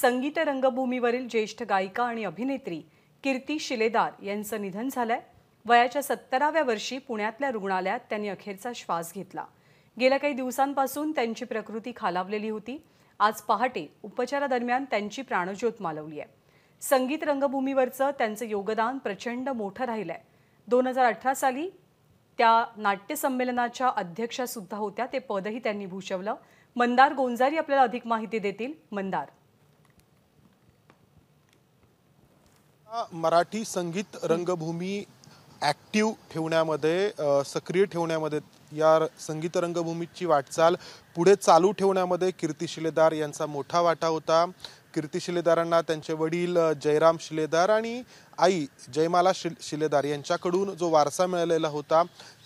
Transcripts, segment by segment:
संगीत रंगभूमीवरील ज्येष्ठ गायिका आणि अभिनेत्री कीर्ती शिलेदार यांचं निधन झालंय वयाच्या सत्तराव्या वर्षी पुण्यातल्या रुग्णालयात त्यांनी अखेरचा श्वास घेतला गेल्या काही दिवसांपासून त्यांची प्रकृती खालावलेली होती आज पहाटे उपचारादरम्यान त्यांची प्राणज्योत मालवली आहे संगीत रंगभूमीवरचं त्यांचं योगदान प्रचंड मोठं राहिलंय दोन हजार अठरा साली त्या नाट्यसंमेलनाच्या अध्यक्षासुद्धा होत्या ते पदही त्यांनी भूषवलं मंदार गोंजारी आपल्याला अधिक माहिती देतील मंदार मराठी संगीत रंगभूमी ॲक्टिव ठेवण्यामध्ये सक्रिय ठेवण्यामध्ये या संगीत रंगभूमीची वाटचाल पुढे चालू ठेवण्यामध्ये कीर्ती शिलेदार यांचा मोठा वाटा होता कीर्ती शिलेदारांना त्यांचे वडील जयराम शिलेदार आणि आई जयमाला शिल शिलेदार यांच्याकडून जो वारसा मिळालेला होता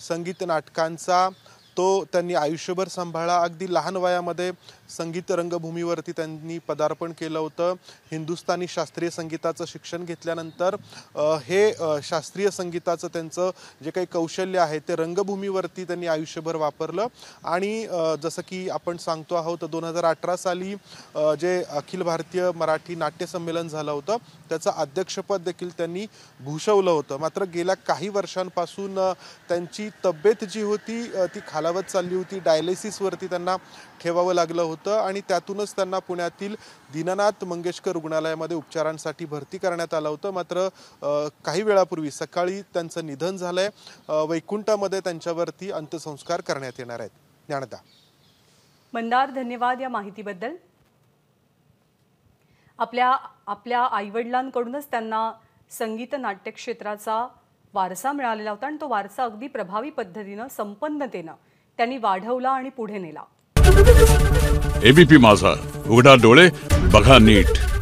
संगीत नाटकांचा तो त्यांनी आयुष्यभर सांभाळा अगदी लहान वयामध्ये संगीत रंगभूमीवरती त्यांनी पदार्पण केलं होतं हिंदुस्थानी शास्त्रीय संगीताचं शिक्षण घेतल्यानंतर हे शास्त्रीय संगीताचं त्यांचं जे काही कौशल्य आहे ते रंगभूमीवरती त्यांनी आयुष्यभर वापरलं आणि जसं की आपण सांगतो आहोत दोन हजार अठरा साली जे अखिल भारतीय मराठी नाट्यसंमेलन झालं होतं त्याचं अध्यक्षपद देखील त्यांनी भूषवलं होतं मात्र गेल्या काही वर्षांपासून त्यांची तब्येत जी होती ती खाला खालावत चालली होती डायलिसिसवरती त्यांना ठेवावं लागलं होतं आणि त्यातूनच त्यांना पुण्यातील दीनानाथ मंगेशकर रुग्णालयामध्ये उपचारांसाठी भरती करण्यात आलं होतं मात्र काही वेळापूर्वी सकाळी त्यांचं निधन झालं आहे वैकुंठामध्ये त्यांच्यावरती अंत्यसंस्कार करण्यात येणार आहेत ज्ञानदा मंदार धन्यवाद या माहितीबद्दल आपल्या आपल्या आईवडिलांकडूनच त्यांना संगीत नाट्य क्षेत्राचा वारसा मिळालेला होता आणि तो वारसा अगदी प्रभावी पद्धतीनं संपन्नतेनं त्यांनी वाढवला आणि पुढे नेला एबीपी माझा उघडा डोळे बघा नीट